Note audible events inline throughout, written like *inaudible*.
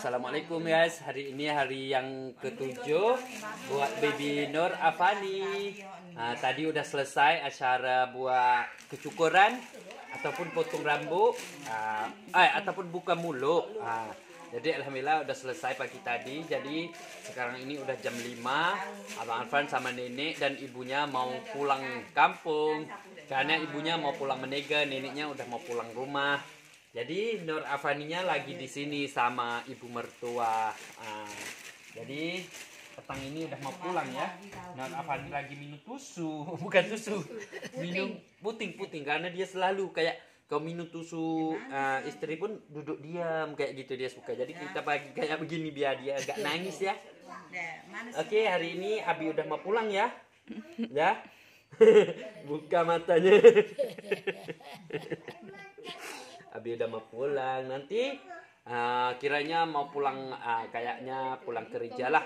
Assalamualaikum guys Hari ini hari yang ketujuh Buat baby Nur Afani nah, Tadi udah selesai acara buat kecukuran Ataupun potong rambut ah, eh, Ataupun buka mulut ah, Jadi Alhamdulillah udah selesai pagi tadi Jadi sekarang ini udah jam 5 Abang Alfan sama nenek dan ibunya mau pulang kampung Karena ibunya mau pulang menega Neneknya udah mau pulang rumah jadi Nur Avaninya lagi di sini sama ibu mertua. Uh, jadi petang ini udah mau pulang ya. Nur Avani lagi minum susu, *laughs* bukan susu, minum puting-puting karena dia selalu kayak kau minum susu uh, ah, istri pun duduk diam kayak gitu dia suka. Jadi ya. kita pagi kayak begini biar dia agak iya. nangis ya. ya Oke, okay, hari ini Abi udah mau pulang ya. *laughs* Ya. *laughs* Buka matanya udah mau pulang nanti uh, kiranya mau pulang uh, kayaknya pulang kerja lah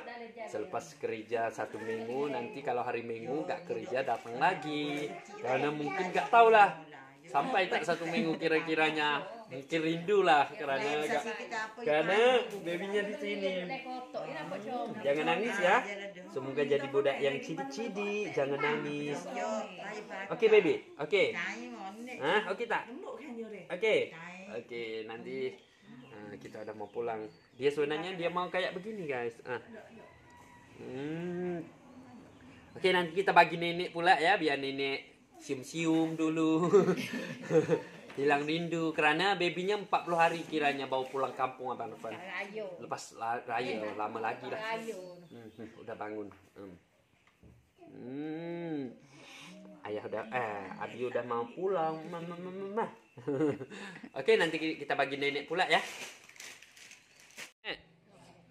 selepas kerja satu minggu nanti kalau hari minggu gak kerja datang lagi karena mungkin gak tau lah sampai tak satu minggu kira-kiranya mungkin rindu lah karena gak, karena babynya di sini jangan nangis ya semoga jadi budak yang cidi-cidi jangan nangis oke okay, baby oke okay. oke okay, tak kan, oke okay. Okay, nanti uh, kita dah mau pulang. Dia sebenarnya dia mau kayak begini, guys. Ah. Hmm. Okay nanti kita bagi nenek pula ya biar nenek sium-sium dulu. *laughs* Hilang rindu kerana babynya 40 hari kiranya bawa pulang kampung Abang Lepas. Lepas raya, lama lagi lah. Hmm, hmm, udah bangun. Hmm. eh abi udah mau pulang mama *laughs* oke nanti kita bagi nenek pula ya eh,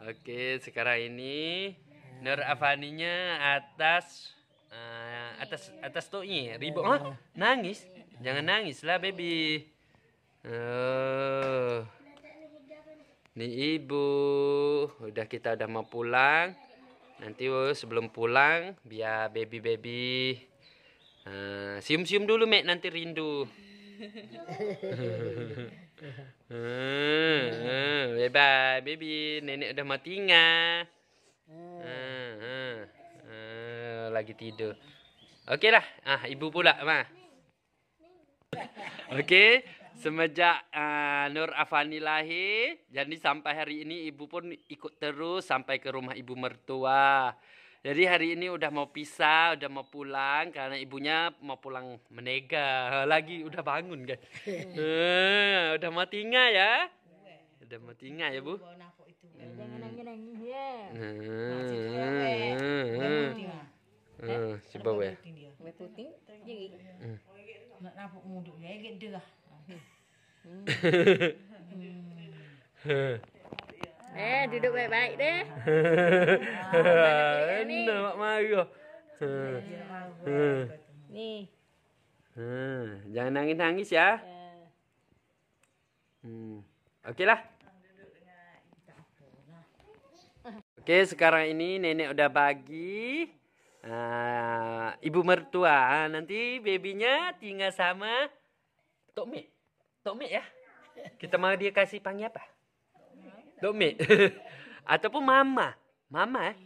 oke sekarang ini Nur Afaninya atas uh, atas atas toinya ribut, oh, nangis jangan nangis lah baby uh, eh, nih ibu udah kita udah mau pulang nanti oh, sebelum pulang biar baby baby Uh, sium-sium dulu, Mek. Nanti rindu. Hmm, *laughs* uh, bye bye baby, nenek dah mati ngah. Uh, uh, uh, lagi tidur. Okey lah, ah ibu pula ma. Okey, semenjak uh, Nur Afani lahir, jadi sampai hari ini ibu pun ikut terus sampai ke rumah ibu mertua. Uh, Jadi hari ini udah mau pisah, udah mau pulang karena ibunya mau pulang menega *laughs* lagi udah bangun guys. uh, *laughs* udah mau tinggal ya. Iya. Udah mau tinggal ya bu. Coba hmm. ya. Hmm. Nak napuk munduk ya, gede lah. *laughs* Hmm. Eh, duduk baik-baik deh. ini mak marah. Nih. Hmm, jangan nangis-nangis ya. Hmm. lah oke sekarang ini nenek udah bagi. Uh, ibu mertua. Nanti babynya tinggal sama tommy tommy ya. Kita mau dia kasih panggil apa? Domi. *laughs* Ataupun mama. Mama. Eh. *laughs*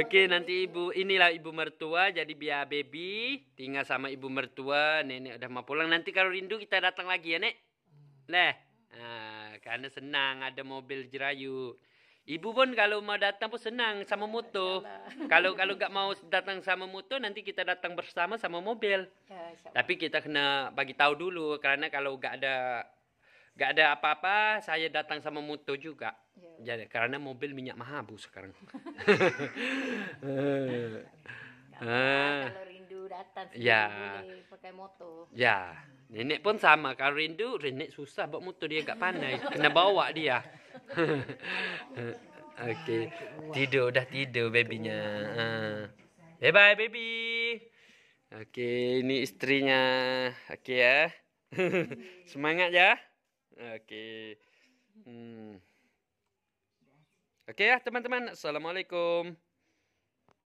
Oke, nanti ibu inilah ibu mertua jadi biar baby tinggal sama ibu mertua, nenek udah mau pulang. Nanti kalau rindu kita datang lagi ya, Nek. lah nah karena senang ada mobil jerayu. Ibu pun kalau mau datang pun senang sama motor. Kalau kalau tak mau datang sama motor nanti kita datang bersama sama mobil. Ya, Tapi kita kena bagi tahu dulu kerana kalau tak ada tak ada apa-apa saya datang sama motor juga. Jadi ya. ya, kerana mobil minyak mahal bu sekarang. Ah. *laughs* *laughs* datang sini ya. pakai motor. Ya. Nenek pun sama. Kalau rindu, nenek susah bawa motor dia agak pandai. Kena bawa dia. *laughs* Okay, Tidur. Dah tidur babynya. Bye-bye ha. baby. Okay, Ini istrinya. Okay ya. Eh. *laughs* Semangat ya. Okay. Hmm. Okey ya teman-teman. Assalamualaikum.